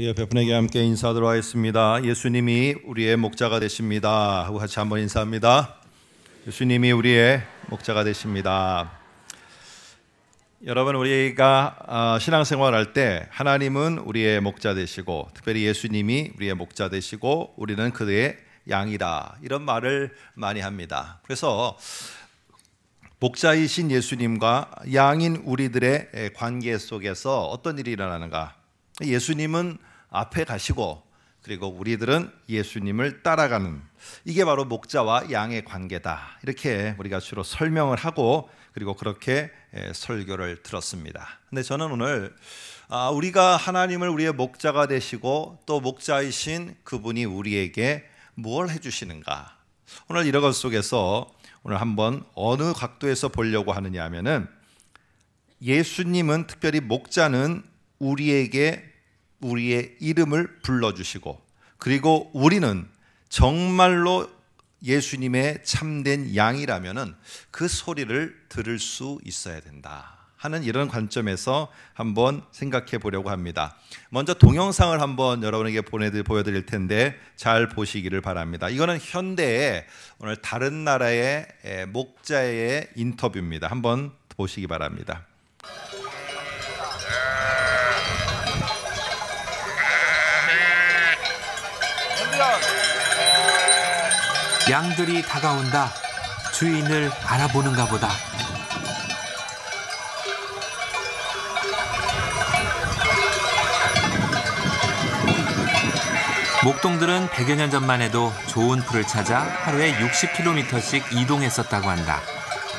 우리 옆에 분에게 함께 인사하도록 하겠습니다. 예수님이 우리의 목자가 되십니다. 하고 같이 한번 인사합니다. 예수님이 우리의 목자가 되십니다. 여러분 우리가 아, 신앙생활할 때 하나님은 우리의 목자 되시고 특별히 예수님이 우리의 목자 되시고 우리는 그의 양이다 이런 말을 많이 합니다. 그래서 목자이신 예수님과 양인 우리들의 관계 속에서 어떤 일이 일어나는가? 예수님은 앞에 가시고 그리고 우리들은 예수님을 따라가는 이게 바로 목자와 양의 관계다. 이렇게 우리가 주로 설명을 하고 그리고 그렇게 설교를 들었습니다. 근데 저는 오늘 아, 우리가 하나님을 우리의 목자가 되시고 또 목자이신 그분이 우리에게 뭘 해주시는가. 오늘 이런 것 속에서 오늘 한번 어느 각도에서 보려고 하느냐 하면은 예수님은 특별히 목자는 우리에게 우리의 이름을 불러주시고 그리고 우리는 정말로 예수님의 참된 양이라면그 소리를 들을 수 있어야 된다. 하는 이런 관점에서 한번 생각해 보려고 합니다. 먼저 동영상을 한번 여러분에게 보내드 보여드릴 텐데 잘 보시기를 바랍니다. 이거는 현대의 오늘 다른 나라의 목자의 인터뷰입니다. 한번 보시기 바랍니다. 양들이 다가온다. 주인을 알아보는가 보다. 목동들은 100여 년 전만 해도 좋은 풀을 찾아 하루에 60km씩 이동했었다고 한다.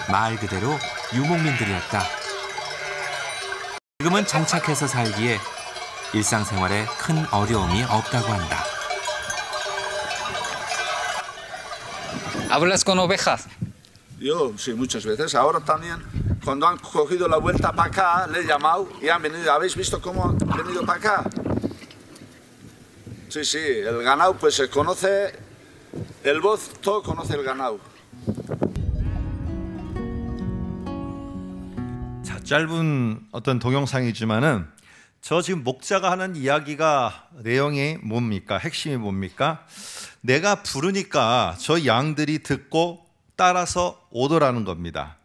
말 그대로 유목민들이었다. 지금은 정착해서 살기에 일상생활에 큰 어려움이 없다고 한다. ¿Hablas con ovejas? Yo, sí, muchas veces. Ahora también, cuando han cogido la vuelta para acá, le he llamado y han venido. ¿Habéis visto cómo han venido para acá? Sí, sí, el ganado pues se conoce, el voz todo conoce el ganado. 짧은 어떤 동영상이지만은 저 지금 목자가 하는 이야기가 내용이 뭡니까? 핵심이 뭡니까? 내가 부르니까 저 양들이 듣고 따라서 오더라는 겁니다.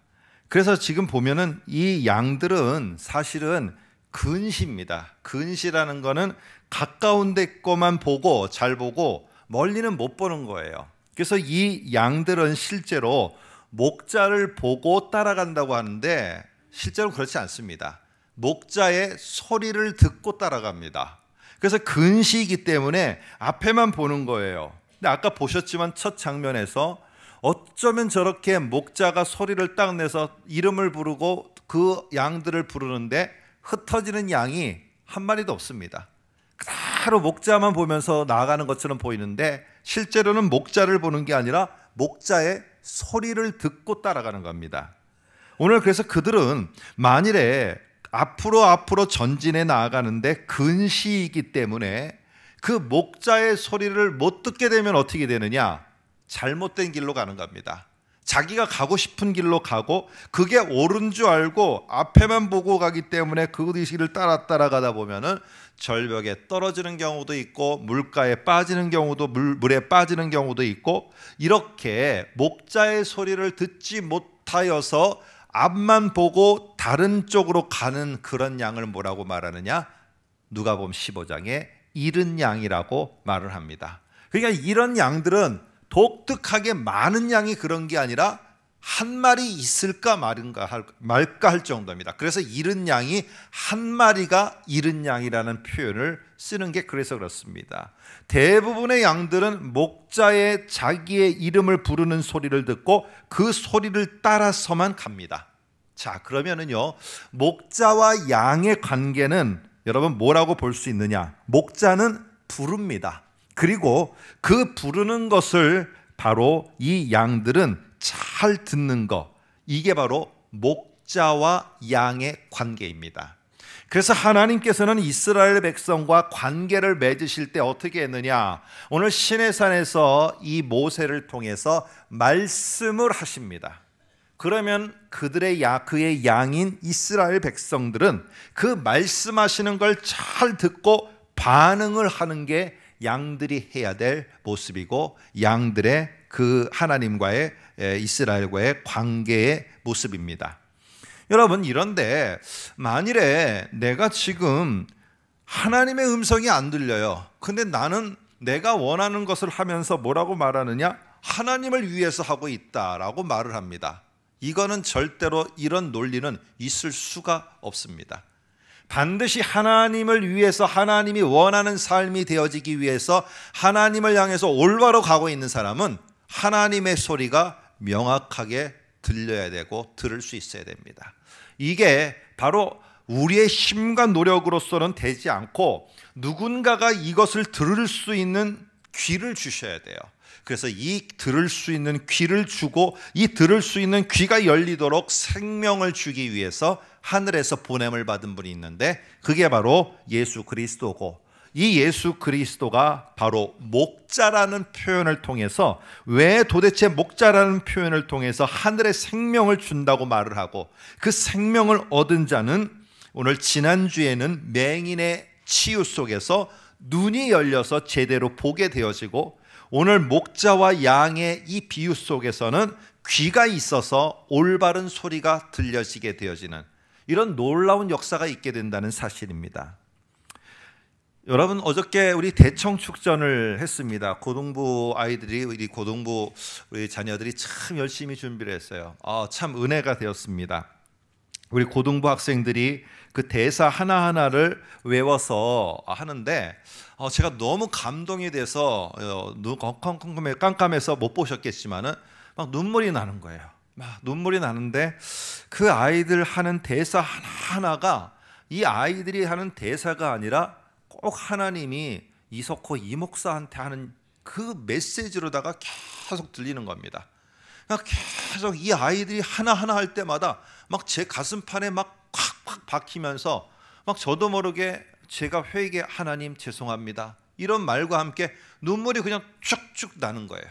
그래서 지금 보면은 이 양들은 사실은 근시입니다. 근시라는 거는 가까운 데 것만 보고 잘 보고 멀리는 못 보는 거예요. 그래서 이 양들은 실제로 목자를 보고 따라간다고 하는데 실제로 그렇지 않습니다. 목자의 소리를 듣고 따라갑니다. 그래서 근시이기 때문에 앞에만 보는 거예요. 근데 아까 보셨지만 첫 장면에서 어쩌면 저렇게 목자가 소리를 딱 내서 이름을 부르고 그 양들을 부르는데 흩어지는 양이 한 마리도 없습니다. 그대로 목자만 보면서 나아가는 것처럼 보이는데 실제로는 목자를 보는 게 아니라 목자의 소리를 듣고 따라가는 겁니다. 오늘 그래서 그들은 만일에 앞으로 앞으로 전진해 나아가는데 근시이기 때문에 그 목자의 소리를 못 듣게 되면 어떻게 되느냐? 잘못된 길로 가는 겁니다. 자기가 가고 싶은 길로 가고 그게 옳은 줄 알고 앞에만 보고 가기 때문에 그 의식을 따라 따라가다 보면은 절벽에 떨어지는 경우도 있고 물가에 빠지는 경우도 물, 물에 빠지는 경우도 있고 이렇게 목자의 소리를 듣지 못하여서 앞만 보고 다른 쪽으로 가는 그런 양을 뭐라고 말하느냐? 누가 보면 15장에 잃은 양이라고 말을 합니다. 그러니까 이런 양들은 독특하게 많은 양이 그런 게 아니라 한 마리 있을까 말인가 할, 말까 할 정도입니다. 그래서 잃은 양이 한 마리가 잃은 양이라는 표현을 쓰는 게 그래서 그렇습니다. 대부분의 양들은 목자의 자기의 이름을 부르는 소리를 듣고 그 소리를 따라서만 갑니다. 자, 그러면은요. 목자와 양의 관계는 여러분 뭐라고 볼 수 있느냐? 목자는 부릅니다. 그리고 그 부르는 것을 바로 이 양들은 잘 듣는 것. 이게 바로 목자와 양의 관계입니다. 그래서 하나님께서는 이스라엘 백성과 관계를 맺으실 때 어떻게 했느냐? 오늘 신의 산에서 이 모세를 통해서 말씀을 하십니다. 그러면 그들의 야, 그의 양인 이스라엘 백성들은 그 말씀하시는 걸 잘 듣고 반응을 하는 게 양들이 해야 될 모습이고 양들의 그 하나님과의 이스라엘과의 관계의 모습입니다. 여러분 이런데 만일에 내가 지금 하나님의 음성이 안 들려요. 근데 나는 내가 원하는 것을 하면서 뭐라고 말하느냐? 하나님을 위해서 하고 있다라고 말을 합니다. 이거는 절대로 이런 논리는 있을 수가 없습니다. 반드시 하나님을 위해서 하나님이 원하는 삶이 되어지기 위해서 하나님을 향해서 올바로 가고 있는 사람은 하나님의 소리가 명확하게 들려야 되고 들을 수 있어야 됩니다. 이게 바로 우리의 힘과 노력으로서는 되지 않고 누군가가 이것을 들을 수 있는 귀를 주셔야 돼요. 그래서 이 들을 수 있는 귀를 주고 이 들을 수 있는 귀가 열리도록 생명을 주기 위해서 하늘에서 보냄을 받은 분이 있는데 그게 바로 예수 그리스도고 이 예수 그리스도가 바로 목자라는 표현을 통해서 왜 도대체 목자라는 표현을 통해서 하늘의 생명을 준다고 말을 하고 그 생명을 얻은 자는 오늘 지난주에는 맹인의 치유 속에서 눈이 열려서 제대로 보게 되어지고 오늘 목자와 양의 이 비유 속에서는 귀가 있어서 올바른 소리가 들려지게 되어지는 이런 놀라운 역사가 있게 된다는 사실입니다. 여러분 어저께 우리 대청축전을 했습니다. 고등부 아이들이 우리 고등부 우리 자녀들이 참 열심히 준비를 했어요. 아, 참 은혜가 되었습니다. 우리 고등부 학생들이 그 대사 하나하나를 외워서 하는데 어, 제가 너무 감동이 돼서 어, 깜깜해, 깜깜해서 못 보셨겠지만은 막 눈물이 나는 거예요. 막 눈물이 나는데 그 아이들 하는 대사 하나하나가 이 아이들이 하는 대사가 아니라 꼭 하나님이 이석호 이목사한테 하는 그 메시지로다가 계속 들리는 겁니다. 그러니까 계속 이 아이들이 하나하나 할 때마다 막제 가슴판에 막 콱콱 박히면서 막 저도 모르게 제가 회개 하나님 죄송합니다. 이런 말과 함께 눈물이 그냥 쭉쭉 나는 거예요.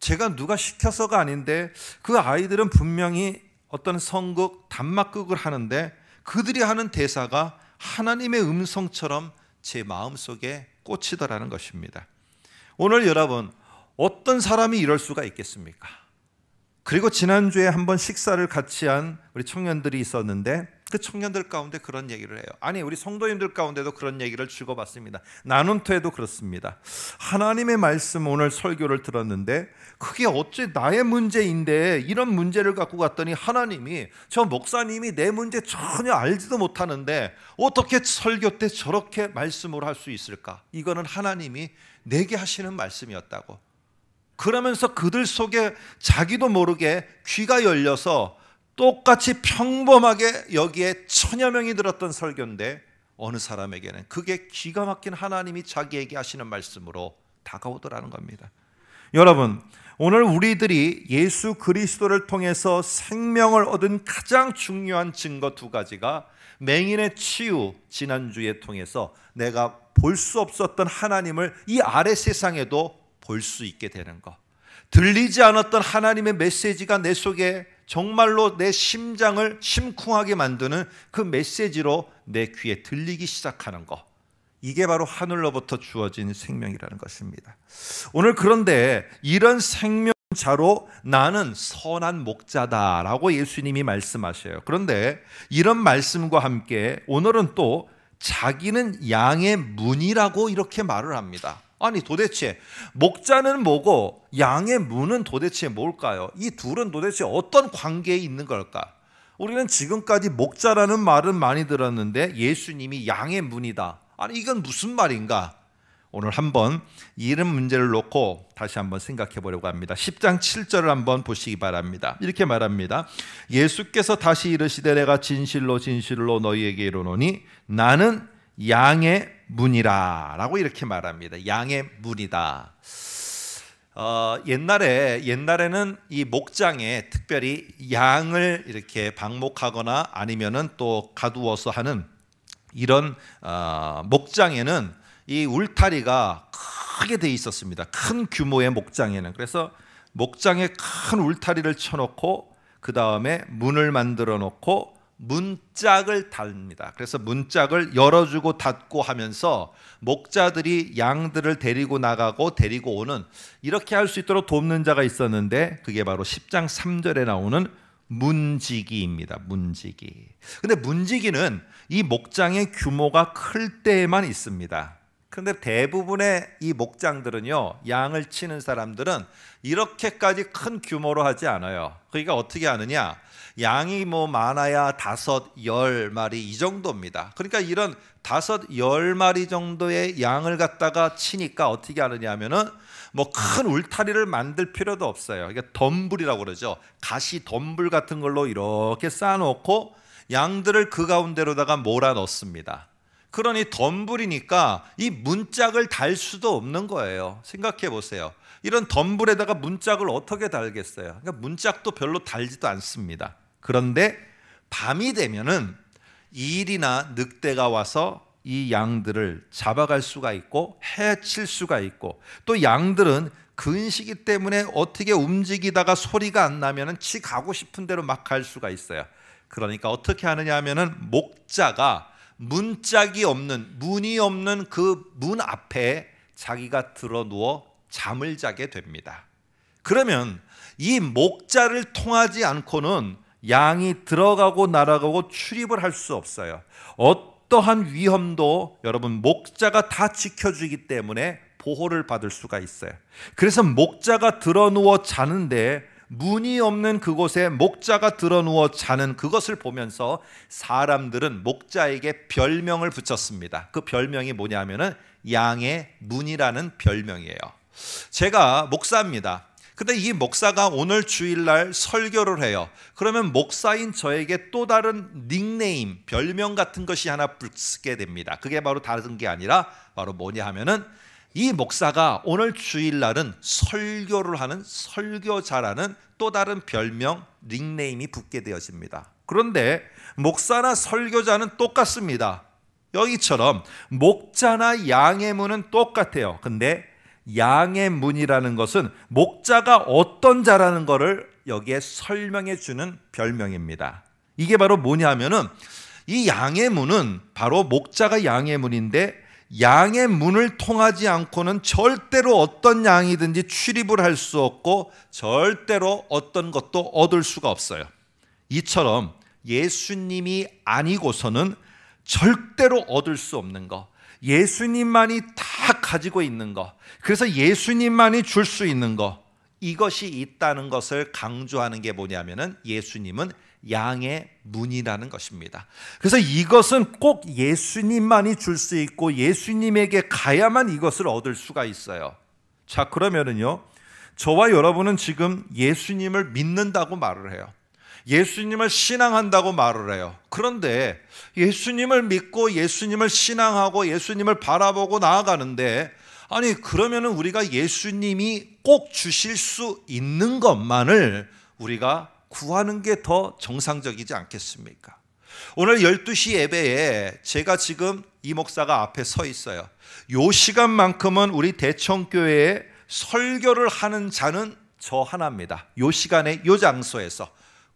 제가 누가 시켜서가 아닌데 그 아이들은 분명히 어떤 성극 단막극을 하는데 그들이 하는 대사가 하나님의 음성처럼 제 마음속에 꽂히더라는 것입니다. 오늘 여러분 어떤 사람이 이럴 수가 있겠습니까? 그리고 지난주에 한번 식사를 같이 한 우리 청년들이 있었는데 그 청년들 가운데 그런 얘기를 해요. 아니 우리 성도님들 가운데도 그런 얘기를 주고받습니다. 나눔토에도 그렇습니다. 하나님의 말씀 오늘 설교를 들었는데 그게 어째 나의 문제인데 이런 문제를 갖고 갔더니 하나님이 저 목사님이 내 문제 전혀 알지도 못하는데 어떻게 설교 때 저렇게 말씀을 할 수 있을까? 이거는 하나님이 내게 하시는 말씀이었다고. 그러면서 그들 속에 자기도 모르게 귀가 열려서 똑같이 평범하게 여기에 천여 명이 들었던 설교인데 어느 사람에게는 그게 귀가 막힌 하나님이 자기에게 하시는 말씀으로 다가오더라는 겁니다. 여러분, 오늘 우리들이 예수 그리스도를 통해서 생명을 얻은 가장 중요한 증거 두 가지가 맹인의 치유 지난주에 통해서 내가 볼 수 없었던 하나님을 이 아래 세상에도 볼수 있게 되는 것. 들리지 않았던 하나님의 메시지가 내 속에 정말로 내 심장을 심쿵하게 만드는 그 메시지로 내 귀에 들리기 시작하는 것. 이게 바로 하늘로부터 주어진 생명이라는 것입니다. 오늘 그런데 이런 생명자로 나는 선한 목자다라고 예수님이 말씀하셔요. 그런데 이런 말씀과 함께 오늘은 또 자기는 양의 문이라고 이렇게 말을 합니다. 아니 도대체 목자는 뭐고 양의 무는 도대체 뭘까요? 이 둘은 도대체 어떤 관계에 있는 걸까? 우리는 지금까지 목자라는 말은 많이 들었는데 예수님이 양의 문이다. 아니 이건 무슨 말인가? 오늘 한번 이런 문제를 놓고 다시 한번 생각해 보려고 합니다. 10장 7절을 한번 보시기 바랍니다. 이렇게 말합니다. 예수께서 다시 이르시되 내가 진실로 진실로 너희에게 이르노니 나는 양의 문이라라고 이렇게 말합니다. 양의 문이다. 어, 옛날에 옛날에는 이 목장에 특별히 양을 이렇게 방목하거나 아니면은 또 가두어서 하는 이런 어, 목장에는 이 울타리가 크게 돼 있었습니다. 큰 규모의 목장에는 그래서 목장에 큰 울타리를 쳐놓고 그 다음에 문을 만들어 놓고 문짝을 달립니다. 그래서 문짝을 열어주고 닫고 하면서 목자들이 양들을 데리고 나가고 데리고 오는 이렇게 할 수 있도록 돕는 자가 있었는데 그게 바로 10장 3절에 나오는 문지기입니다. 문지기. 근데 문지기는 이 목장의 규모가 클 때에만 있습니다. 근데 대부분의 이 목장들은요, 양을 치는 사람들은 이렇게까지 큰 규모로 하지 않아요. 그러니까 어떻게 하느냐? 양이 뭐 많아야 다섯 열 마리 이 정도입니다. 그러니까 이런 다섯 열 마리 정도의 양을 갖다가 치니까 어떻게 하느냐면은 하뭐큰 울타리를 만들 필요도 없어요. 이게 덤불이라고 그러죠. 가시 덤불 같은 걸로 이렇게 쌓아놓고 양들을 그 가운데로다가 몰아 넣습니다. 그러니 덤불이니까 이 문짝을 달 수도 없는 거예요. 생각해 보세요. 이런 덤불에다가 문짝을 어떻게 달겠어요? 그러니까 문짝도 별로 달지도 않습니다. 그런데 밤이 되면은 일이나 늑대가 와서 이 양들을 잡아갈 수가 있고 해칠 수가 있고 또 양들은 근시기 때문에 어떻게 움직이다가 소리가 안나면치 가고 싶은 대로 막 갈 수가 있어요. 그러니까 어떻게 하느냐 하면 목자가 문짝이 없는 문이 없는 그 문 앞에 자기가 들어 누워 잠을 자게 됩니다. 그러면 이 목자를 통하지 않고는 양이 들어가고 날아가고 출입을 할 수 없어요. 어떠한 위험도 여러분 목자가 다 지켜주기 때문에 보호를 받을 수가 있어요. 그래서 목자가 드러 누워 자는데 문이 없는 그곳에 목자가 드러 누워 자는 그것을 보면서 사람들은 목자에게 별명을 붙였습니다. 그 별명이 뭐냐면은 양의 문이라는 별명이에요. 제가 목사입니다. 근데 이 목사가 오늘 주일날 설교를 해요. 그러면 목사인 저에게 또 다른 닉네임, 별명 같은 것이 하나 붙게 됩니다. 그게 바로 다른 게 아니라 바로 뭐냐 하면은 이 목사가 오늘 주일날은 설교를 하는 설교자라는 또 다른 별명, 닉네임이 붙게 되어집니다. 그런데 목사나 설교자는 똑같습니다. 여기처럼 목자나 양의 문은 똑같아요. 근데 양의 문이라는 것은 목자가 어떤 자라는 것을 여기에 설명해 주는 별명입니다. 이게 바로 뭐냐면은 이 양의 문은 바로 목자가 양의 문인데 양의 문을 통하지 않고는 절대로 어떤 양이든지 출입을 할 수 없고 절대로 어떤 것도 얻을 수가 없어요. 이처럼 예수님이 아니고서는 절대로 얻을 수 없는 것, 예수님만이 다 가지고 있는 것, 그래서 예수님만이 줄 수 있는 것, 이것이 있다는 것을 강조하는 게 뭐냐면은 예수님은 양의 문이라는 것입니다. 그래서 이것은 꼭 예수님만이 줄 수 있고 예수님에게 가야만 이것을 얻을 수가 있어요. 자, 그러면은요. 저와 여러분은 지금 예수님을 믿는다고 말을 해요. 예수님을 신앙한다고 말을 해요. 그런데 예수님을 믿고 예수님을 신앙하고 예수님을 바라보고 나아가는데 아니 그러면은 우리가 예수님이 꼭 주실 수 있는 것만을 우리가 구하는 게 더 정상적이지 않겠습니까? 오늘 12시 예배에 제가 지금 이 목사가 앞에 서 있어요. 요 시간만큼은 우리 대청교회에 설교를 하는 자는 저 하나입니다. 요 시간에 요 장소에서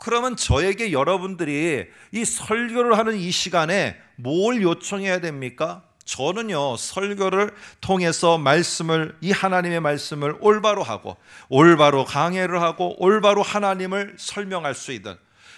그러면 저에게 여러분들이 이 설교를 하는 이 시간에 뭘 요청해야 됩니까? 저는요, 설교를 통해서 말씀을, 이 하나님의 말씀을 올바로 하고, 올바로 강해를 하고, 올바로 하나님을 설명할 수 있는,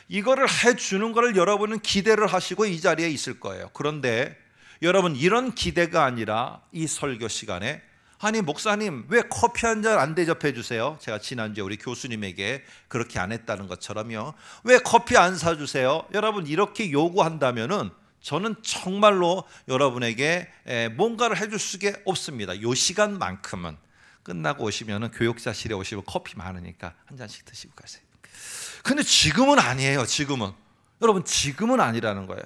이거를 해주는 것을 여러분은 기대를 하시고 이 자리에 있을 거예요. 그런데 여러분, 이런 기대가 아니라 이 설교 시간에 아니 목사님 왜 커피 한 잔 안 대접해 주세요? 제가 지난주에 우리 교수님에게 그렇게 안 했다는 것처럼요. 왜 커피 안 사주세요? 여러분 이렇게 요구한다면은 저는 정말로 여러분에게 뭔가를 해 줄 수게 없습니다. 요 시간만큼은 끝나고 오시면은 교육자실에 오시면 커피 많으니까 한 잔씩 드시고 가세요. 근데 지금은 아니에요. 지금은 여러분 지금은 아니라는 거예요.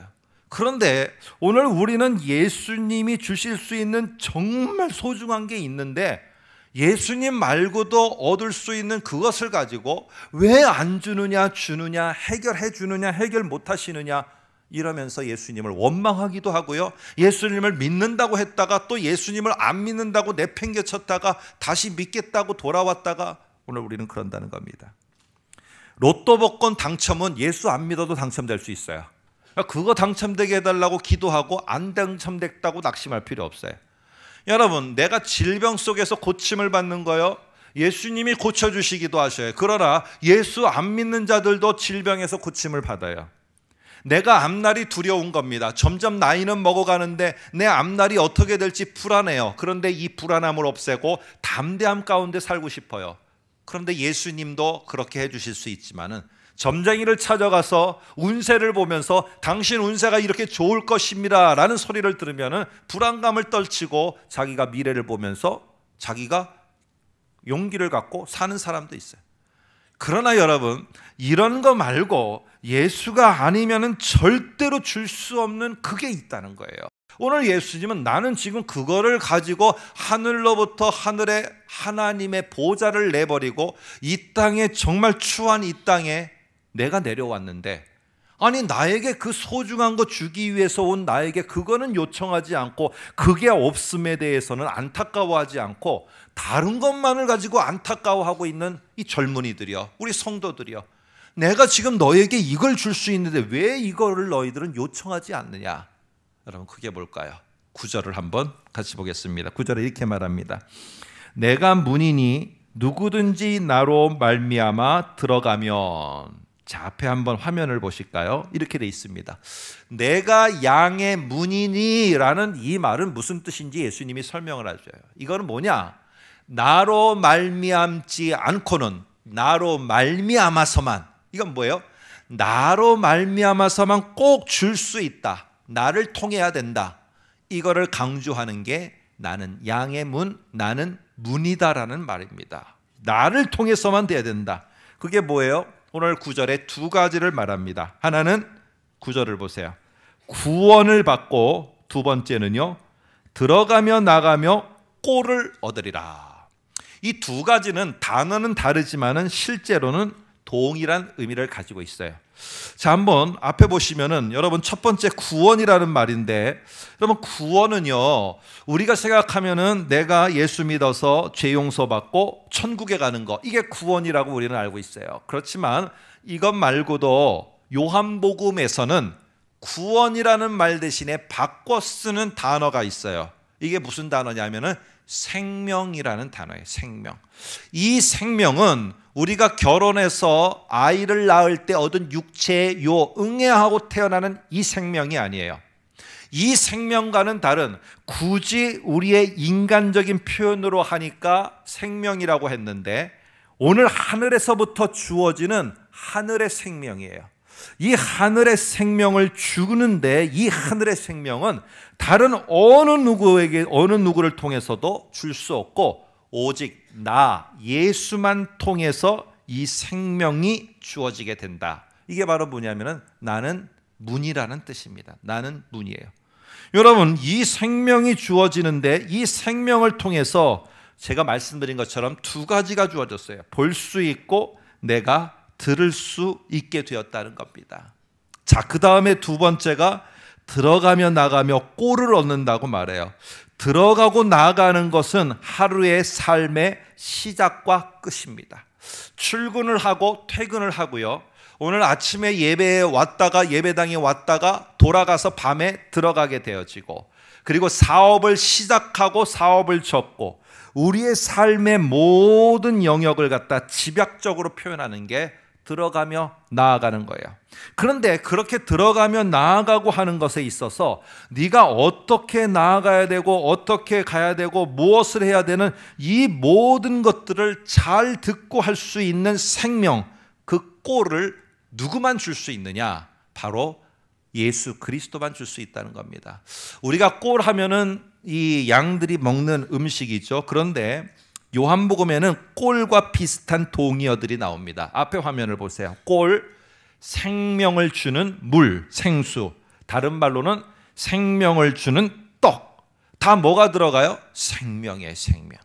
그런데 오늘 우리는 예수님이 주실 수 있는 정말 소중한 게 있는데 예수님 말고도 얻을 수 있는 그것을 가지고 왜 안 주느냐, 주느냐, 해결해 주느냐, 해결 못 하시느냐, 이러면서 예수님을 원망하기도 하고요. 예수님을 믿는다고 했다가 또 예수님을 안 믿는다고 내팽개쳤다가 다시 믿겠다고 돌아왔다가 오늘 우리는 그런다는 겁니다. 로또 복권 당첨은 예수 안 믿어도 당첨될 수 있어요. 그러니까 그거 당첨되게 해달라고 기도하고 안 당첨됐다고 낙심할 필요 없어요. 여러분, 내가 질병 속에서 고침을 받는 거요. 예수님이 고쳐주시기도 하셔요. 그러나 예수 안 믿는 자들도 질병에서 고침을 받아요. 내가 앞날이 두려운 겁니다. 점점 나이는 먹어가는데 내 앞날이 어떻게 될지 불안해요. 그런데 이 불안함을 없애고 담대함 가운데 살고 싶어요. 그런데 예수님도 그렇게 해주실 수 있지만은 점쟁이를 찾아가서 운세를 보면서 당신 운세가 이렇게 좋을 것입니다. 라는 소리를 들으면 불안감을 떨치고 자기가 미래를 보면서 자기가 용기를 갖고 사는 사람도 있어요. 그러나 여러분, 이런 거 말고 예수가 아니면 절대로 줄 수 없는 그게 있다는 거예요. 오늘 예수님은 나는 지금 그거를 가지고 하늘로부터 하늘에 하나님의 보좌를 내버리고 이 땅에 정말 추한 이 땅에 내가 내려왔는데 아니 나에게 그 소중한 거 주기 위해서 온 나에게 그거는 요청하지 않고 그게 없음에 대해서는 안타까워하지 않고 다른 것만을 가지고 안타까워하고 있는 이 젊은이들이여 우리 성도들이여 내가 지금 너에게 이걸 줄 수 있는데 왜 이거를 너희들은 요청하지 않느냐 여러분 그게 뭘까요? 구절을 한번 같이 보겠습니다. 구절을 이렇게 말합니다. 내가 문이니 누구든지 나로 말미암아 들어가면 자, 앞에 한번 화면을 보실까요? 이렇게 돼 있습니다. 내가 양의 문이니라는 이 말은 무슨 뜻인지 예수님이 설명을 하셔요. 이거는 뭐냐? 나로 말미암지 않고는 나로 말미암아서만 이건 뭐예요? 나로 말미암아서만 꼭 줄 수 있다. 나를 통해야 된다. 이거를 강조하는 게 나는 양의 문, 나는 문이다라는 말입니다. 나를 통해서만 돼야 된다. 그게 뭐예요? 오늘 구절에두 가지를 말합니다. 하나는 구절을 보세요. 구원을 받고 두 번째는요. 들어가며 나가며 꼴을 얻으리라. 이 두 가지는 단어는 다르지만은 실제로는 동일한 의미를 가지고 있어요. 자, 한번 앞에 보시면은 여러분 첫 번째 구원이라는 말인데 여러분 구원은요. 우리가 생각하면은 내가 예수 믿어서 죄 용서 받고 천국에 가는 거. 이게 구원이라고 우리는 알고 있어요. 그렇지만 이것 말고도 요한복음에서는 구원이라는 말 대신에 바꿔 쓰는 단어가 있어요. 이게 무슨 단어냐면은 생명이라는 단어예요. 생명. 이 생명은 우리가 결혼해서 아이를 낳을 때 얻은 육체의 요 응애하고 태어나는 이 생명이 아니에요. 이 생명과는 다른 굳이 우리의 인간적인 표현으로 하니까 생명이라고 했는데 오늘 하늘에서부터 주어지는 하늘의 생명이에요. 이 하늘의 생명을 주는데 이 하늘의 생명은 다른 어느 누구에게 어느 누구를 통해서도 줄 수 없고 오직 나 예수만 통해서 이 생명이 주어지게 된다. 이게 바로 뭐냐면은 나는 문이라는 뜻입니다. 나는 문이에요. 여러분, 이 생명이 주어지는데 이 생명을 통해서 제가 말씀드린 것처럼 두 가지가 주어졌어요. 볼 수 있고 내가 들을 수 있게 되었다는 겁니다. 자, 그 다음에 두 번째가 들어가며 나가며 꼴을 얻는다고 말해요. 들어가고 나가는 것은 하루의 삶의 시작과 끝입니다. 출근을 하고 퇴근을 하고요. 오늘 아침에 예배에 왔다가 예배당에 왔다가 돌아가서 밤에 들어가게 되어지고 그리고 사업을 시작하고 사업을 접고 우리의 삶의 모든 영역을 갖다 집약적으로 표현하는 게 들어가며 나아가는 거예요. 그런데 그렇게 들어가며 나아가고 하는 것에 있어서 네가 어떻게 나아가야 되고 어떻게 가야 되고 무엇을 해야 되는 이 모든 것들을 잘 듣고 할 수 있는 생명 그 꼴을 누구만 줄 수 있느냐? 바로 예수 그리스도만 줄 수 있다는 겁니다. 우리가 꼴 하면은 이 양들이 먹는 음식이죠. 그런데 요한복음에는 꼴과 비슷한 동의어들이 나옵니다. 앞에 화면을 보세요. 꼴, 생명을 주는 물, 생수. 다른 말로는 생명을 주는 떡. 다 뭐가 들어가요? 생명의 생명.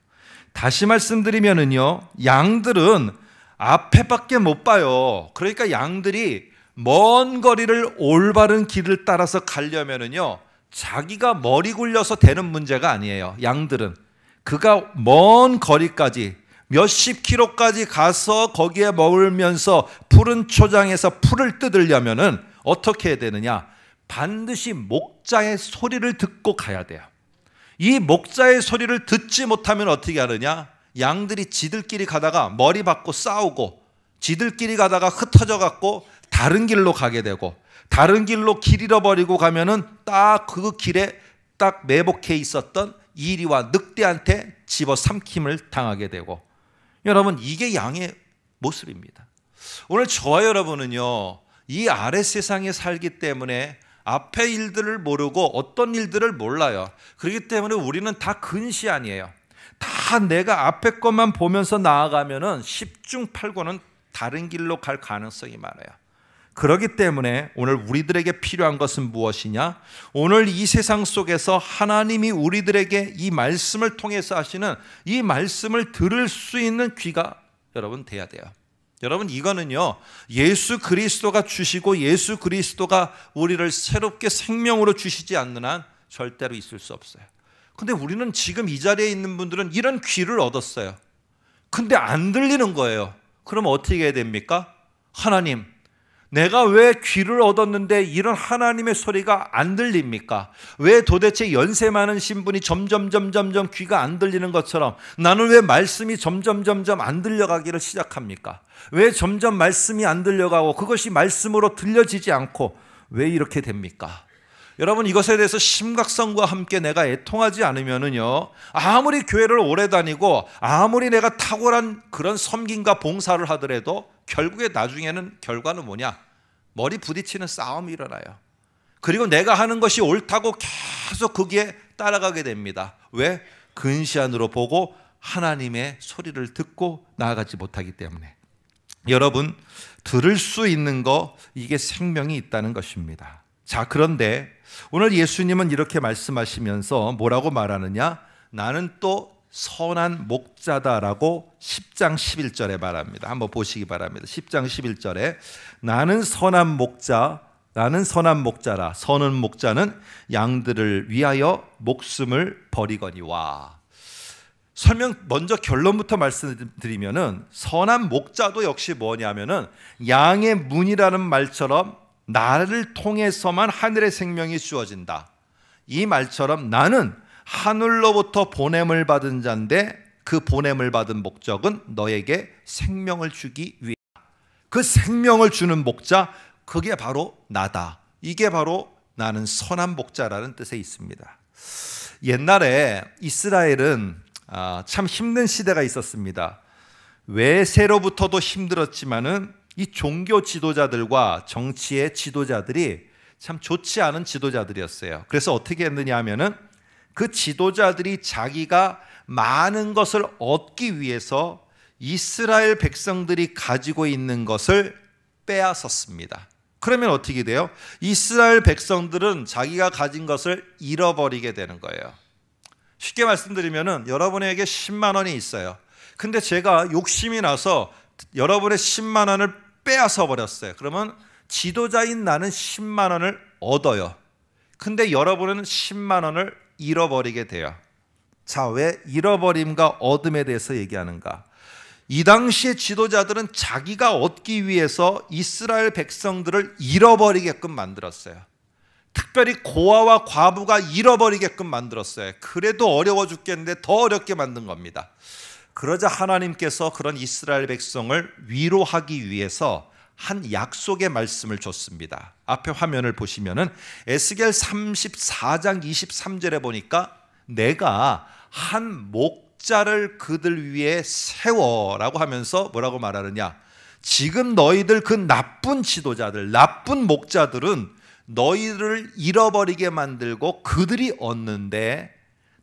다시 말씀드리면은요, 양들은 앞에밖에 못 봐요. 그러니까 양들이 먼 거리를 올바른 길을 따라서 가려면은요, 자기가 머리 굴려서 되는 문제가 아니에요. 양들은 그가 먼 거리까지 몇십 킬로까지 가서 거기에 머물면서 푸른 초장에서 풀을 뜯으려면 어떻게 해야 되느냐? 반드시 목자의 소리를 듣고 가야 돼요. 이 목자의 소리를 듣지 못하면 어떻게 하느냐? 양들이 지들끼리 가다가 머리 박고 싸우고 지들끼리 가다가 흩어져 갖고 다른 길로 가게 되고 다른 길로 길 잃어버리고 가면은 딱 그 길에 딱 매복해 있었던 이리와 늑대한테 집어삼킴을 당하게 되고 여러분 이게 양의 모습입니다. 오늘 저와 여러분은요 이 아래 세상에 살기 때문에 앞의 일들을 모르고 어떤 일들을 몰라요. 그렇기 때문에 우리는 다 근시 아니에요. 다 내가 앞에 것만 보면서 나아가면은 십중팔구는 다른 길로 갈 가능성이 많아요. 그러기 때문에 오늘 우리들에게 필요한 것은 무엇이냐? 오늘 이 세상 속에서 하나님이 우리들에게 이 말씀을 통해서 하시는 이 말씀을 들을 수 있는 귀가 여러분 돼야 돼요. 여러분 이거는요. 예수 그리스도가 주시고 예수 그리스도가 우리를 새롭게 생명으로 주시지 않는 한 절대로 있을 수 없어요. 근데 우리는 지금 이 자리에 있는 분들은 이런 귀를 얻었어요. 근데 안 들리는 거예요. 그럼 어떻게 해야 됩니까? 하나님, 내가 왜 귀를 얻었는데 이런 하나님의 소리가 안 들립니까? 왜 도대체 연세 많은 신분이 점점 점점점 귀가 안 들리는 것처럼 나는 왜 말씀이 점점 점점 안 들려가기를 시작합니까? 왜 점점 말씀이 안 들려가고 그것이 말씀으로 들려지지 않고 왜 이렇게 됩니까? 여러분 이것에 대해서 심각성과 함께 내가 애통하지 않으면은요 아무리 교회를 오래 다니고 아무리 내가 탁월한 그런 섬김과 봉사를 하더라도 결국에 나중에는 결과는 뭐냐? 머리 부딪히는 싸움이 일어나요. 그리고 내가 하는 것이 옳다고 계속 거기에 따라가게 됩니다. 왜? 근시 안으로 보고 하나님의 소리를 듣고 나아가지 못하기 때문에. 여러분, 들을 수 있는 거, 이게 생명이 있다는 것입니다. 자, 그런데 오늘 예수님은 이렇게 말씀하시면서 뭐라고 말하느냐? 나는 또 선한 목자다라고 10장 11절에 말합니다. 한번 보시기 바랍니다. 10장 11절에 나는 선한 목자, 나는 선한 목자라. 선은 목자는 양들을 위하여 목숨을 버리거니와. 설명 먼저 결론부터 말씀드리면은 선한 목자도 역시 뭐냐면은 양의 문이라는 말처럼 나를 통해서만 하늘의 생명이 주어진다. 이 말처럼 나는 하늘로부터 보냄을 받은 자인데 그 보냄을 받은 목적은 너에게 생명을 주기 위해 그 생명을 주는 목자 그게 바로 나다. 이게 바로 나는 선한 목자라는 뜻에 있습니다. 옛날에 이스라엘은 아, 참 힘든 시대가 있었습니다. 외세로부터도 힘들었지만은 이 종교 지도자들과 정치의 지도자들이 참 좋지 않은 지도자들이었어요. 그래서 어떻게 했느냐 하면은 그 지도자들이 자기가 많은 것을 얻기 위해서 이스라엘 백성들이 가지고 있는 것을 빼앗았습니다. 그러면 어떻게 돼요? 이스라엘 백성들은 자기가 가진 것을 잃어버리게 되는 거예요. 쉽게 말씀드리면 여러분에게 10만 원이 있어요. 근데 제가 욕심이 나서 여러분의 10만 원을 빼앗아 버렸어요. 그러면 지도자인 나는 10만 원을 얻어요. 근데 여러분은 10만 원을 잃어버리게 돼요. 자, 왜 잃어버림과 얻음에 대해서 얘기하는가? 이 당시의 지도자들은 자기가 얻기 위해서 이스라엘 백성들을 잃어버리게끔 만들었어요. 특별히 고아와 과부가 잃어버리게끔 만들었어요. 그래도 어려워 죽겠는데 더 어렵게 만든 겁니다. 그러자 하나님께서 그런 이스라엘 백성을 위로하기 위해서 한 약속의 말씀을 줬습니다. 앞에 화면을 보시면은 에스겔 34장 23절에 보니까 내가 한 목자를 그들 위에 세워라고 하면서 뭐라고 말하느냐? 지금 너희들 그 나쁜 지도자들, 나쁜 목자들은 너희를 잃어버리게 만들고 그들이 얻는데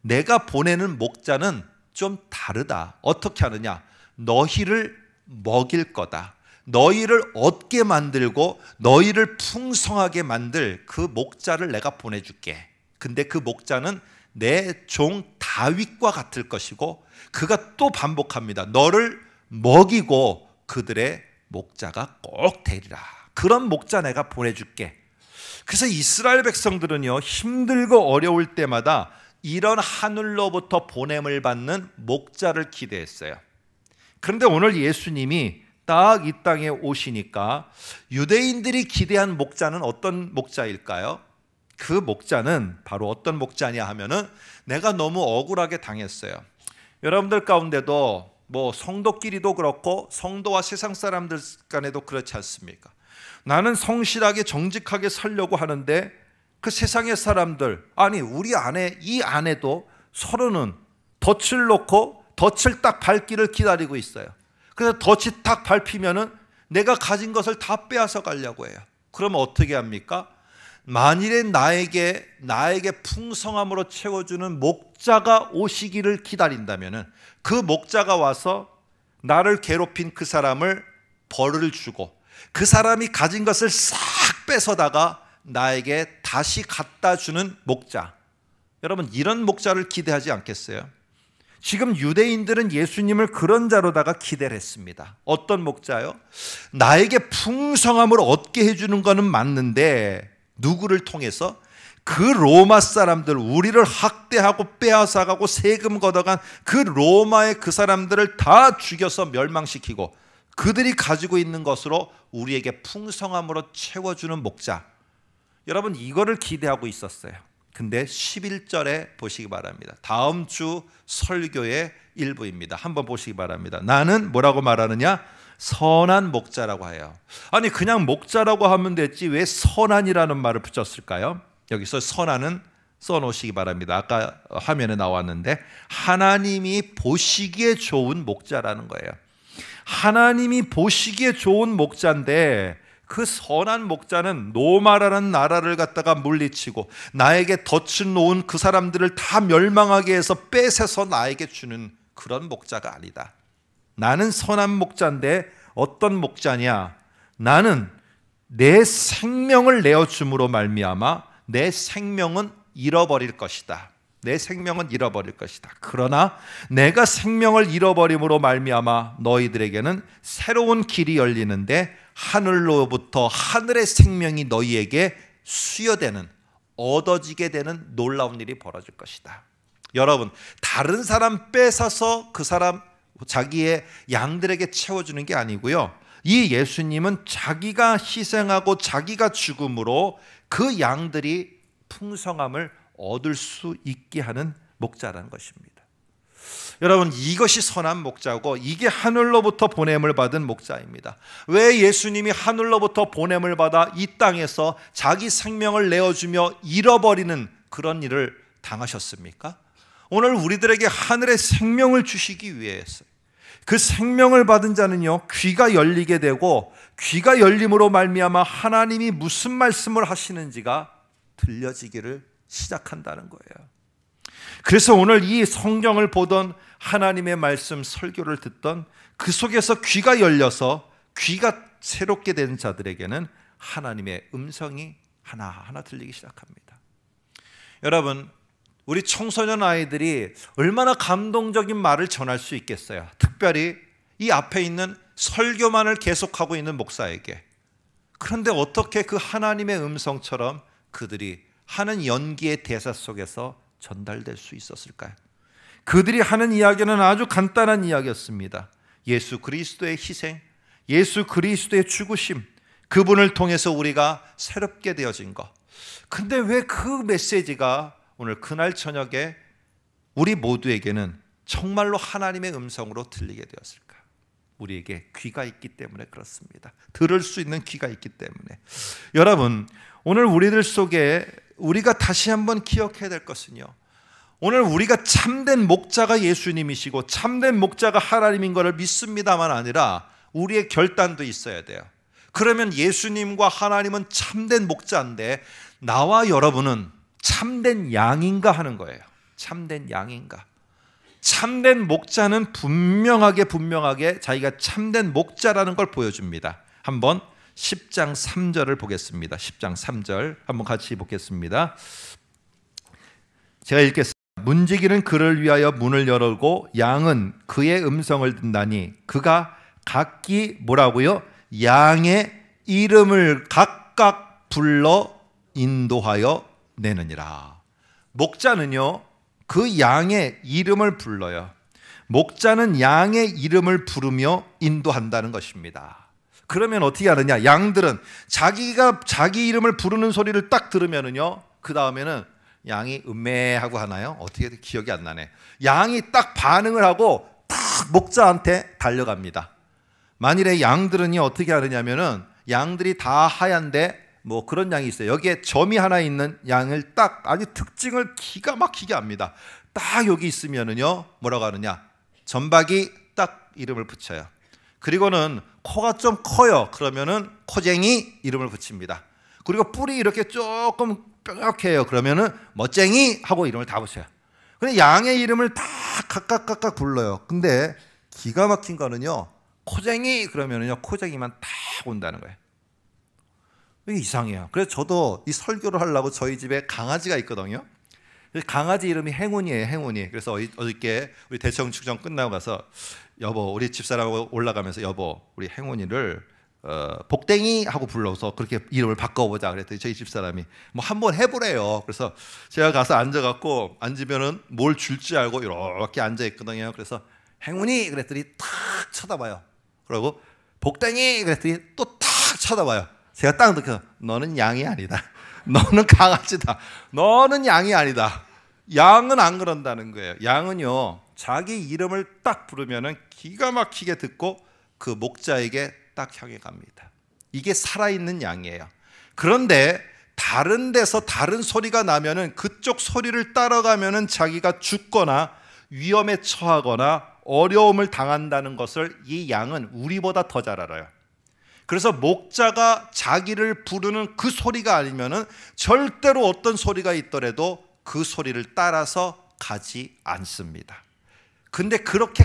내가 보내는 목자는 좀 다르다. 어떻게 하느냐? 너희를 먹일 거다. 너희를 얻게 만들고 너희를 풍성하게 만들 그 목자를 내가 보내줄게. 근데 그 목자는 내 종 다윗과 같을 것이고 그가 또 반복합니다. 너를 먹이고 그들의 목자가 꼭 되리라. 그런 목자 내가 보내줄게. 그래서 이스라엘 백성들은요, 힘들고 어려울 때마다 이런 하늘로부터 보냄을 받는 목자를 기대했어요. 그런데 오늘 예수님이 딱이 땅에 오시니까 유대인들이 기대한 목자는 어떤 목자일까요? 그 목자는 바로 어떤 목자냐 하면은 내가 너무 억울하게 당했어요. 여러분들 가운데도 뭐 성도끼리도 그렇고 성도와 세상 사람들 간에도 그렇지 않습니까? 나는 성실하게 정직하게 살려고 하는데 그 세상의 사람들 아니 우리 안에 이 안에도 서로는 덫을 놓고 덫을 딱 밟기를 기다리고 있어요. 그래서 덫이 탁 밟히면은 내가 가진 것을 다 빼앗아 가려고 해요. 그러면 어떻게 합니까? 만일에 나에게 나에게 풍성함으로 채워주는 목자가 오시기를 기다린다면은 그 목자가 와서 나를 괴롭힌 그 사람을 벌을 주고 그 사람이 가진 것을 싹 뺏어다가 나에게 다시 갖다 주는 목자. 여러분 이런 목자를 기대하지 않겠어요? 지금 유대인들은 예수님을 그런 자로다가 기대를 했습니다. 어떤 목자요? 나에게 풍성함을 얻게 해주는 거는 맞는데 누구를 통해서? 그 로마 사람들, 우리를 학대하고 빼앗아가고 세금 걷어간 그 로마의 그 사람들을 다 죽여서 멸망시키고 그들이 가지고 있는 것으로 우리에게 풍성함으로 채워주는 목자. 여러분, 이거를 기대하고 있었어요. 근데 11절에 보시기 바랍니다. 다음 주 설교의 일부입니다. 한번 보시기 바랍니다. 나는 뭐라고 말하느냐? 선한 목자라고 해요. 아니 그냥 목자라고 하면 됐지 왜 선한이라는 말을 붙였을까요? 여기서 선한은 써놓으시기 바랍니다. 아까 화면에 나왔는데 하나님이 보시기에 좋은 목자라는 거예요. 하나님이 보시기에 좋은 목자인데 그 선한 목자는 노마라는 나라를 갖다가 물리치고 나에게 덫을 놓은 그 사람들을 다 멸망하게 해서 뺏어서 나에게 주는 그런 목자가 아니다. 나는 선한 목자인데 어떤 목자냐? 나는 내 생명을 내어 줌으로 말미암아 내 생명은 잃어버릴 것이다. 내 생명은 잃어버릴 것이다. 그러나 내가 생명을 잃어버림으로 말미암아 너희들에게는 새로운 길이 열리는데 하늘로부터 하늘의 생명이 너희에게 수여되는 얻어지게 되는 놀라운 일이 벌어질 것이다. 여러분, 다른 사람 뺏어서 그 사람 자기의 양들에게 채워주는 게 아니고요. 이 예수님은 자기가 희생하고 자기가 죽음으로 그 양들이 풍성함을 얻을 수 있게 하는 목자라는 것입니다. 여러분 이것이 선한 목자고 이게 하늘로부터 보냄을 받은 목자입니다. 왜 예수님이 하늘로부터 보냄을 받아 이 땅에서 자기 생명을 내어주며 잃어버리는 그런 일을 당하셨습니까? 오늘 우리들에게 하늘의 생명을 주시기 위해서 그 생명을 받은 자는요 귀가 열리게 되고 귀가 열림으로 말미암아 하나님이 무슨 말씀을 하시는지가 들려지기를 시작한다는 거예요. 그래서 오늘 이 성경을 보던 하나님의 말씀 설교를 듣던 그 속에서 귀가 열려서 귀가 새롭게 된 자들에게는 하나님의 음성이 하나하나 들리기 시작합니다. 여러분, 우리 청소년 아이들이 얼마나 감동적인 말을 전할 수 있겠어요. 특별히 이 앞에 있는 설교만을 계속하고 있는 목사에게. 그런데 어떻게 그 하나님의 음성처럼 그들이 하는 연기의 대사 속에서 전달될 수 있었을까요? 그들이 하는 이야기는 아주 간단한 이야기였습니다. 예수 그리스도의 희생, 예수 그리스도의 죽으심, 그분을 통해서 우리가 새롭게 되어진 것. 근데 왜 그 메시지가 오늘 그날 저녁에 우리 모두에게는 정말로 하나님의 음성으로 들리게 되었을까? 우리에게 귀가 있기 때문에 그렇습니다. 들을 수 있는 귀가 있기 때문에. 여러분, 오늘 우리들 속에 우리가 다시 한번 기억해야 될 것은요. 오늘 우리가 참된 목자가 예수님이시고 참된 목자가 하나님인 것을 믿습니다만 아니라 우리의 결단도 있어야 돼요. 그러면 예수님과 하나님은 참된 목자인데 나와 여러분은 참된 양인가 하는 거예요. 참된 양인가. 참된 목자는 분명하게 분명하게 자기가 참된 목자라는 걸 보여줍니다. 한번 10장 3절을 보겠습니다. 10장 3절 한번 같이 보겠습니다. 제가 읽겠습니다. 문지기는 그를 위하여 문을 열고 양은 그의 음성을 듣다니 그가 각기 뭐라고요? 양의 이름을 각각 불러 인도하여 내느니라. 목자는요, 그 양의 이름을 불러요. 목자는 양의 이름을 부르며 인도한다는 것입니다. 그러면 어떻게 하느냐? 양들은 자기가 자기 이름을 부르는 소리를 딱 들으면은요, 그 다음에는 양이 음매하고 하나요? 어떻게 기억이 안 나네. 양이 딱 반응을 하고 딱 목자한테 달려갑니다. 만일에 양들은이 어떻게 하느냐면은 양들이 다 하얀데 뭐 그런 양이 있어요. 여기에 점이 하나 있는 양을 딱 아주 특징을 기가 막히게 합니다. 딱 여기 있으면은요 뭐라고 하느냐 점박이 딱 이름을 붙여요. 그리고는 코가 좀 커요. 그러면은 코쟁이 이름을 붙입니다. 그리고 뿔이 이렇게 조금 뾰족해요. 그러면은 멋쟁이 하고 이름을 다 붙여요. 근데 양의 이름을 다 각각 각각 불러요. 근데 기가 막힌 거는요. 코쟁이 그러면은요. 코쟁이만 다 온다는 거예요. 이게 이상해요. 그래서 저도 이 설교를 하려고 저희 집에 강아지가 있거든요. 그 강아지 이름이 행운이에요, 행운이. 그래서 어저께 우리 대청 축정 끝나고 가서 여보, 우리 집사람하고 올라가면서 여보, 우리 행운이를 어, 복댕이 하고 불러서 그렇게 이름을 바꿔보자 그랬더니 저희 집사람이 뭐 한 번 해보래요. 그래서 제가 가서 앉아갖고 앉으면은 뭘 줄지 알고 이렇게 앉아있거든요. 그래서 행운이 그랬더니 탁 쳐다봐요. 그러고 복댕이 그랬더니 또탁 쳐다봐요. 제가 딱 느껴 너는 양이 아니다. 너는 강아지다. 너는 양이 아니다. 양은 안 그런다는 거예요. 양은요 자기 이름을 딱 부르면은 기가 막히게 듣고 그 목자에게 딱 향해 갑니다. 이게 살아있는 양이에요. 그런데 다른 데서 다른 소리가 나면은 그쪽 소리를 따라가면은 자기가 죽거나 위험에 처하거나 어려움을 당한다는 것을 이 양은 우리보다 더 잘 알아요. 그래서 목자가 자기를 부르는 그 소리가 아니면은 절대로 어떤 소리가 있더라도 그 소리를 따라서 가지 않습니다. 근데 그렇게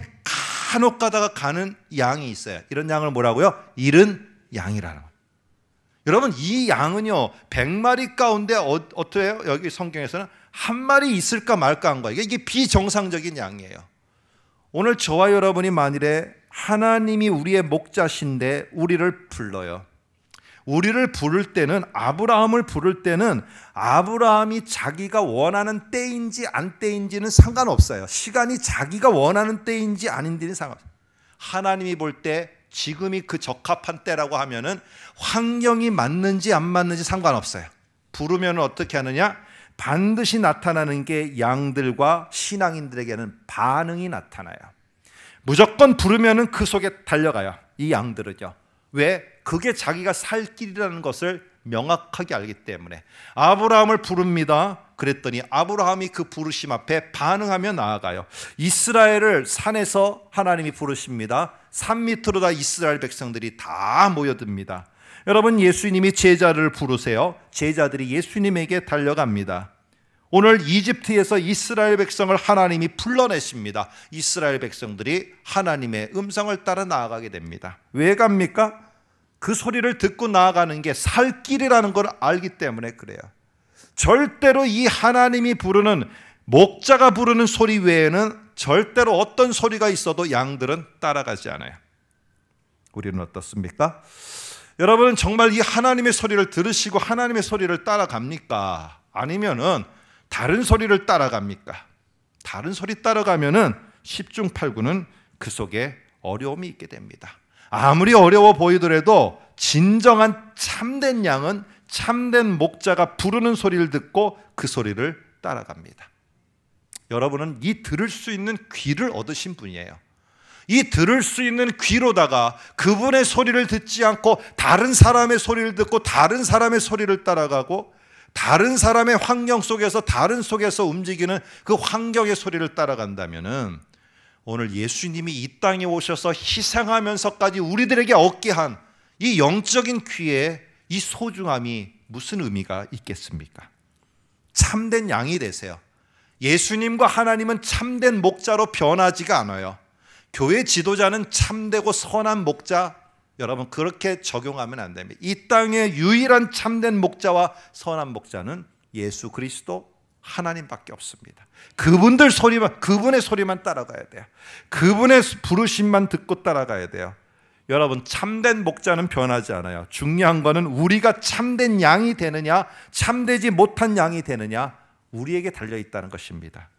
간옥 가다가 가는 양이 있어요. 이런 양을 뭐라고요? 잃은 양이라는 거예요. 여러분 이 양은요 100마리 가운데 어, 어때요? 여기 성경에서는 한 마리 있을까 말까 한 거예요. 이게 비정상적인 양이에요. 오늘 저와 여러분이 만일에 하나님이 우리의 목자신데 우리를 불러요. 우리를 부를 때는 아브라함을 부를 때는 아브라함이 자기가 원하는 때인지 안 때인지는 상관없어요. 시간이 자기가 원하는 때인지 아닌지는 상관없어요. 하나님이 볼 때 지금이 그 적합한 때라고 하면은 환경이 맞는지 안 맞는지 상관없어요. 부르면 어떻게 하느냐? 반드시 나타나는 게 양들과 신앙인들에게는 반응이 나타나요. 무조건 부르면은 그 속에 달려가요. 이 양들은요. 왜? 그게 자기가 살 길이라는 것을 명확하게 알기 때문에 아브라함을 부릅니다. 그랬더니 아브라함이 그 부르심 앞에 반응하며 나아가요. 이스라엘을 산에서 하나님이 부르십니다. 산 밑으로 다 이스라엘 백성들이 다 모여듭니다. 여러분 예수님이 제자를 부르세요. 제자들이 예수님에게 달려갑니다. 오늘 이집트에서 이스라엘 백성을 하나님이 불러내십니다. 이스라엘 백성들이 하나님의 음성을 따라 나아가게 됩니다. 왜 갑니까? 그 소리를 듣고 나아가는 게 살 길이라는 걸 알기 때문에 그래요. 절대로 이 하나님이 부르는 목자가 부르는 소리 외에는 절대로 어떤 소리가 있어도 양들은 따라가지 않아요. 우리는 어떻습니까? 여러분은 정말 이 하나님의 소리를 들으시고 하나님의 소리를 따라갑니까? 아니면은 다른 소리를 따라갑니까? 다른 소리 따라가면은 10중 8구는 그 속에 어려움이 있게 됩니다. 아무리 어려워 보이더라도 진정한 참된 양은 참된 목자가 부르는 소리를 듣고 그 소리를 따라갑니다. 여러분은 이 들을 수 있는 귀를 얻으신 분이에요. 이 들을 수 있는 귀로다가 그분의 소리를 듣지 않고 다른 사람의 소리를 듣고 다른 사람의 소리를 따라가고 다른 사람의 환경 속에서 다른 속에서 움직이는 그 환경의 소리를 따라간다면은 오늘 예수님이 이 땅에 오셔서 희생하면서까지 우리들에게 얻게 한 이 영적인 귀에 이 소중함이 무슨 의미가 있겠습니까? 참된 양이 되세요. 예수님과 하나님은 참된 목자로 변하지가 않아요. 교회 지도자는 참되고 선한 목자, 여러분 그렇게 적용하면 안 됩니다. 이 땅의 유일한 참된 목자와 선한 목자는 예수 그리스도 하나님밖에 없습니다. 그분들 소리만 그분의 소리만 따라가야 돼요. 그분의 부르심만 듣고 따라가야 돼요. 여러분 참된 목자는 변하지 않아요. 중요한 거는 우리가 참된 양이 되느냐, 참되지 못한 양이 되느냐 우리에게 달려 있다는 것입니다.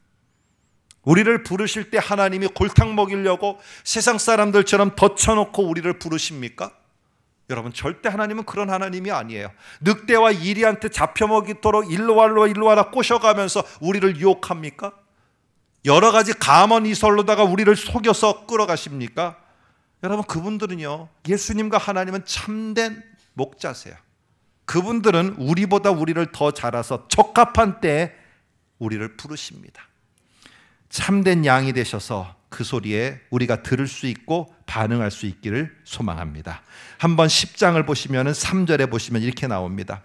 우리를 부르실 때 하나님이 골탕 먹이려고 세상 사람들처럼 덧쳐놓고 우리를 부르십니까? 여러분 절대 하나님은 그런 하나님이 아니에요. 늑대와 이리한테 잡혀먹이도록 일로와로 일로와라 꼬셔가면서 우리를 유혹합니까? 여러 가지 감언 이설로다가 우리를 속여서 끌어가십니까? 여러분 그분들은요 예수님과 하나님은 참된 목자세요. 그분들은 우리보다 우리를 더 잘아서 적합한 때에 우리를 부르십니다. 참된 양이 되셔서 그 소리에 우리가 들을 수 있고 반응할 수 있기를 소망합니다. 한번 10장을 보시면 3절에 보시면 이렇게 나옵니다.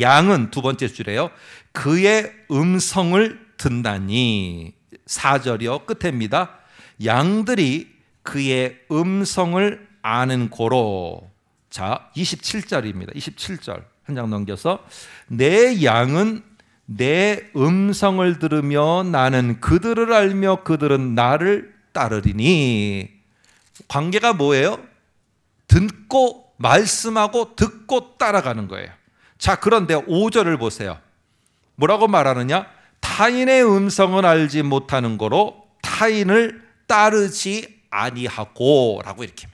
양은 두 번째 줄에요. 그의 음성을 듣다니 4절이요. 끝입니다. 양들이 그의 음성을 아는 고로. 자, 27절입니다. 27절. 한 장 넘겨서 내 양은 내 음성을 들으며 나는 그들을 알며 그들은 나를 따르리니 관계가 뭐예요? 듣고 말씀하고 듣고 따라가는 거예요. 자, 그런데 5절을 보세요. 뭐라고 말하느냐? 타인의 음성은 알지 못하는 거로 타인을 따르지 아니하고라고 이렇게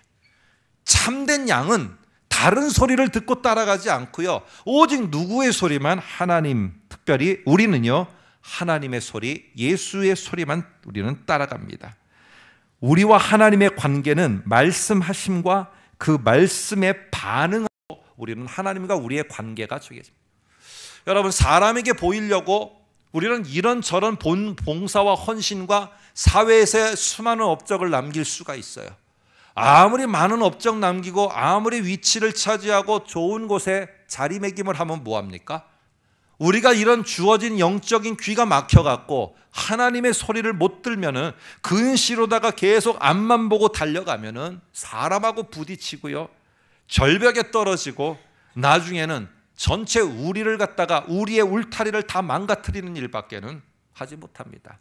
참된 양은 다른 소리를 듣고 따라가지 않고요. 오직 누구의 소리만 하나님, 특별히 우리는요. 하나님의 소리, 예수의 소리만 우리는 따라갑니다. 우리와 하나님의 관계는 말씀하심과 그 말씀에 반응하고 우리는 하나님과 우리의 관계가 중요해집니다 여러분 사람에게 보이려고 우리는 이런저런 본 봉사와 헌신과 사회에서 수많은 업적을 남길 수가 있어요. 아무리 많은 업적 남기고 아무리 위치를 차지하고 좋은 곳에 자리매김을 하면 뭐 합니까? 우리가 이런 주어진 영적인 귀가 막혀갖고 하나님의 소리를 못 들면은 근시로다가 계속 앞만 보고 달려가면은 사람하고 부딪히고요. 절벽에 떨어지고 나중에는 전체 우리를 갖다가 우리의 울타리를 다 망가뜨리는 일밖에는 하지 못합니다.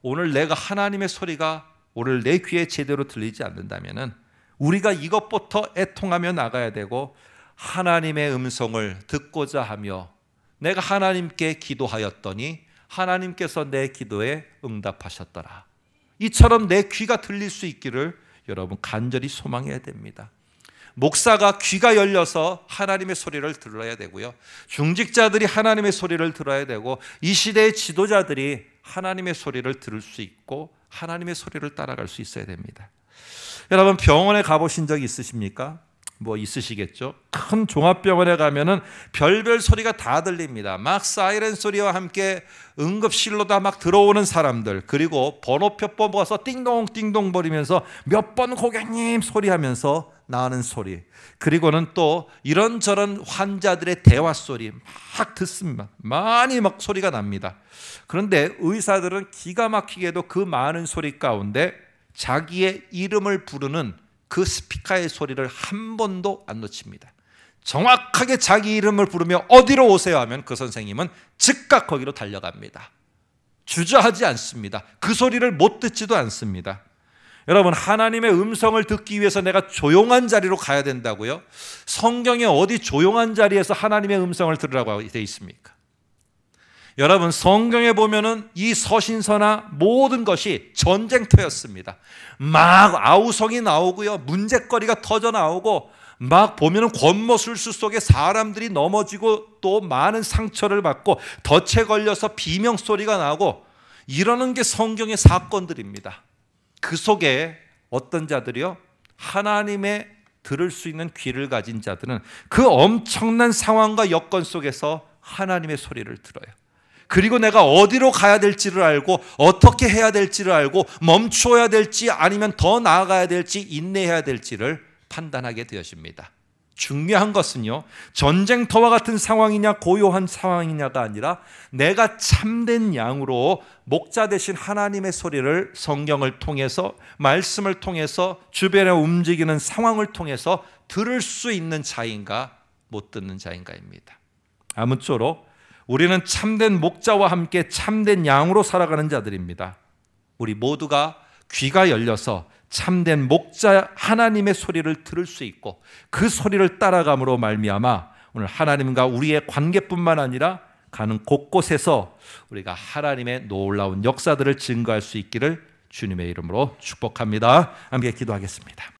오늘 내가 하나님의 소리가 오늘 내 귀에 제대로 들리지 않는다면은 우리가 이것부터 애통하며 나가야 되고 하나님의 음성을 듣고자 하며 내가 하나님께 기도하였더니 하나님께서 내 기도에 응답하셨더라. 이처럼 내 귀가 들릴 수 있기를 여러분 간절히 소망해야 됩니다. 목사가 귀가 열려서 하나님의 소리를 들어야 되고요. 중직자들이 하나님의 소리를 들어야 되고 이 시대의 지도자들이 하나님의 소리를 들을 수 있고 하나님의 소리를 따라갈 수 있어야 됩니다. 여러분 병원에 가보신 적 있으십니까? 뭐 있으시겠죠? 큰 종합병원에 가면은 별별 소리가 다 들립니다. 막 사이렌 소리와 함께 응급실로 다막 들어오는 사람들 그리고 번호표 뽑아서 띵동 띵동 거리면서 몇 번 고객님 소리하면서 나는 소리 그리고는 또 이런저런 환자들의 대화 소리 막 듣습니다. 많이 막 소리가 납니다. 그런데 의사들은 기가 막히게도 그 많은 소리 가운데 자기의 이름을 부르는 그스피커의 소리를 한 번도 안 놓칩니다. 정확하게 자기 이름을 부르며 어디로 오세요 하면 그 선생님은 즉각 거기로 달려갑니다. 주저하지 않습니다. 그 소리를 못 듣지도 않습니다. 여러분, 하나님의 음성을 듣기 위해서 내가 조용한 자리로 가야 된다고요? 성경에 어디 조용한 자리에서 하나님의 음성을 들으라고 되어 있습니까? 여러분 성경에 보면은 이 서신서나 모든 것이 전쟁터였습니다. 막 아우성이 나오고요. 문제거리가 터져 나오고 막 보면은 권모술수 속에 사람들이 넘어지고 또 많은 상처를 받고 덫에 걸려서 비명 소리가 나고 이러는 게 성경의 사건들입니다. 그 속에 어떤 자들이요? 하나님의 들을 수 있는 귀를 가진 자들은 그 엄청난 상황과 여건 속에서 하나님의 소리를 들어요. 그리고 내가 어디로 가야 될지를 알고 어떻게 해야 될지를 알고 멈춰야 될지 아니면 더 나아가야 될지 인내해야 될지를 판단하게 되어집니다 중요한 것은요, 전쟁터와 같은 상황이냐, 고요한 상황이냐가 아니라 내가 참된 양으로 목자 대신 하나님의 소리를 성경을 통해서, 말씀을 통해서, 주변에 움직이는 상황을 통해서 들을 수 있는 자인가, 못 듣는 자인가입니다. 아무쪼록 우리는 참된 목자와 함께 참된 양으로 살아가는 자들입니다. 우리 모두가 귀가 열려서 참된 목자 하나님의 소리를 들을 수 있고 그 소리를 따라감으로 말미암아 오늘 하나님과 우리의 관계뿐만 아니라 가는 곳곳에서 우리가 하나님의 놀라운 역사들을 증거할 수 있기를 주님의 이름으로 축복합니다. 함께 기도하겠습니다.